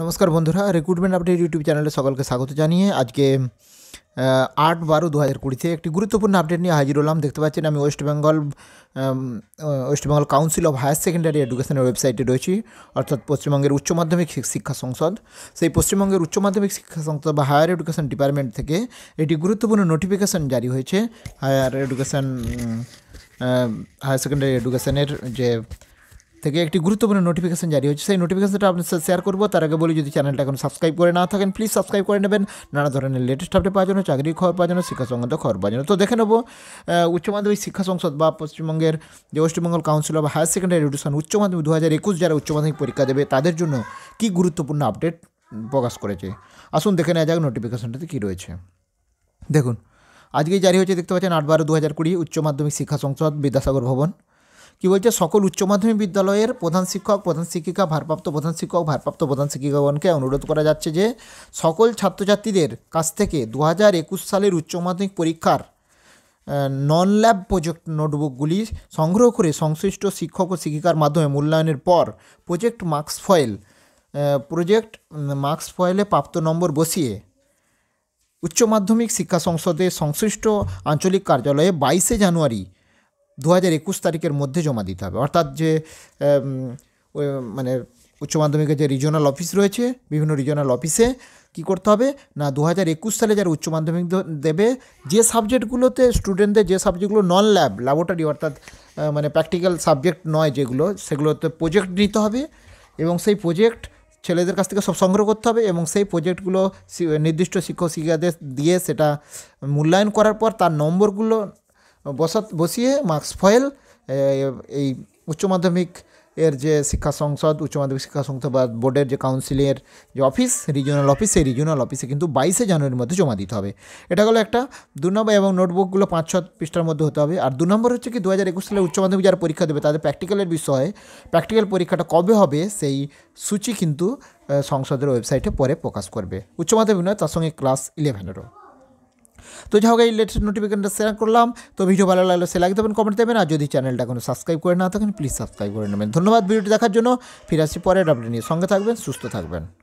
নমস্কার বন্ধুরা recruitment update YouTube চ্যানেলে সকলকে স্বাগত জানিয়ে আজকে আট বারো দু হাজার কুড়িতে একটি গুরুত্বপূর্ণ আপডেট নিয়ে হাজির হলাম দেখতে পাচ্ছেন আমি West Bengal West Bengal council of higher secondary এডুকেশনের ওয়েবসাইটে রয়েছি অর্থাৎ পশ্চিমবঙ্গের উচ্চ মাধ্যমিক শিক্ষা সংসদ সেই পশ্চিমবঙ্গের উচ্চ মাধ্যমিক শিক্ষা সংসদ বা হায়ার এডুকেশন ডিপার্টমেন্ট থেকে এটি গুরুত্বপূর্ণ নোটিফিকেশন জারি হয়েছে হায়ার এডুকেশন হায়ার সেকেন্ডারি এডুকেশনের যে থেকে একটি গুরুত্বপূর্ণ নোটিফিকেশন জারি হচ্ছে সেই নোটিফিকেশনটা আপনার সাথে শেয়ার করবো তার আগে বলি যদি চ্যানেলটা এখন সাবস্ক্রাইব করে না থাকেন প্লিজ সাবস্ক্রাইব করে নেবেন নানা ধরনের লেটেস্ট আপডেট পাওয়ার জন্য চাকরির খবর পাওয়ার জন্য শিক্ষা সংক্রান্ত খবর পাওয়ার জন্য তো দেখে নেবো উচ্চ মাধ্যমিক শিক্ষা সংসদ বা পশ্চিমবঙ্গের যে West Bengal council of higher secondary education উচ্চ মাধ্যমিক দু হাজার একুশ যারা উচ্চ মাধ্যমিক পরীক্ষা দেবে তাদের জন্য কি গুরুত্বপূর্ণ আপডেট প্রকাশ করেছে আসুন দেখে নেওয়া যাক নোটিফিকেশনটাতে কী রয়েছে দেখুন আজকে জারি হয়েছে দেখতে পাচ্ছেন আট বারো দু হাজার কুড়ি উচ্চ মাধ্যমিক শিক্ষা সংসদ বিদ্যাসাগর ভবন কি বলছে সকল উচ্চ মাধ্যমিক বিদ্যালয়ের প্রধান শিক্ষক প্রধান শিক্ষিকা ভারপ্রাপ্ত প্রধান শিক্ষক ভারপ্রাপ্ত প্রধান শিক্ষিকাগণকে অনুরোধ করা যাচ্ছে যে সকল ছাত্রছাত্রীদের কাছ থেকে দু সালের উচ্চ মাধ্যমিক পরীক্ষার নন ল্যাব প্রজেক্ট নোটবুকগুলি সংগ্রহ করে সংশ্লিষ্ট শিক্ষক ও শিক্ষিকার মাধ্যমে মূল্যায়নের পর project marks foil project marks ফয়েলে প্রাপ্ত নম্বর বসিয়ে উচ্চ মাধ্যমিক শিক্ষা সংসদে সংশ্লিষ্ট আঞ্চলিক কার্যালয়ে বাইশে জানুয়ারি দু তারিখের মধ্যে জমা দিতে হবে অর্থাৎ যে মানে উচ্চ মাধ্যমিকের যে রিজিওনাল অফিস রয়েছে বিভিন্ন রিজিওনাল অফিসে কি করতে হবে না দু হাজার একুশ সালে যারা উচ্চ মাধ্যমিক দেবে যে সাবজেক্টগুলোতে স্টুডেন্টদের যে সাবজেক্টগুলো নন ল্যাব ল্যাবরেটরি অর্থাৎ মানে প্র্যাকটিক্যাল সাবজেক্ট নয় যেগুলো সেগুলোতে প্রজেক্ট নিতে হবে এবং সেই প্রজেক্ট ছেলেদের কাছ থেকে সব সংগ্রহ করতে হবে এবং সেই প্রজেক্টগুলো নির্দিষ্ট শিক্ষক শিক্ষিকাদের দিয়ে সেটা মূল্যায়ন করার পর তার নম্বরগুলো বসাত বসিয়ে মার্কস ফয়েল এই উচ্চ মাধ্যমিক এর যে শিক্ষা সংসদ উচ্চ মাধ্যমিক শিক্ষা সংসদ বা বোর্ডের যে কাউন্সিলের যে অফিস রিজিওনাল অফিস সেই রিজিওনাল অফিসে কিন্তু বাইশে জানুয়ারির মধ্যে জমা দিতে হবে এটা হলো একটা দু নম্বর এবং নোটবুকগুলো পাঁচ ছ পৃষ্ঠার মধ্যে হতে হবে আর দু নম্বর হচ্ছে কি দু হাজার একুশ সালে উচ্চ মাধ্যমিক যারা পরীক্ষা দেবে তাদের প্র্যাকটিক্যালের বিষয়ে প্র্যাকটিক্যাল পরীক্ষাটা কবে হবে সেই সূচি কিন্তু সংসদের ওয়েবসাইটে পরে প্রকাশ করবে উচ্চ মাধ্যমিক নয় তার সঙ্গে ক্লাস ইলেভেনেরও তো যা হোক এই লেটেস্ট নোটিফিকেশনটা শেয়ার করলাম তো ভিডিও ভালো লাগলে সে লাইক দেবেন কমেন্ট দেবেন আর যদি চ্যানেলটা এখন সাবস্ক্রাইব করে না থাকেন প্লিজ সাবস্ক্রাইব করে নেবেন ধন্যবাদ ভিডিওটি দেখার জন্য ফিরে আসছি পরের আপডেট নিয়ে সঙ্গে থাকবেন সুস্থ থাকবেন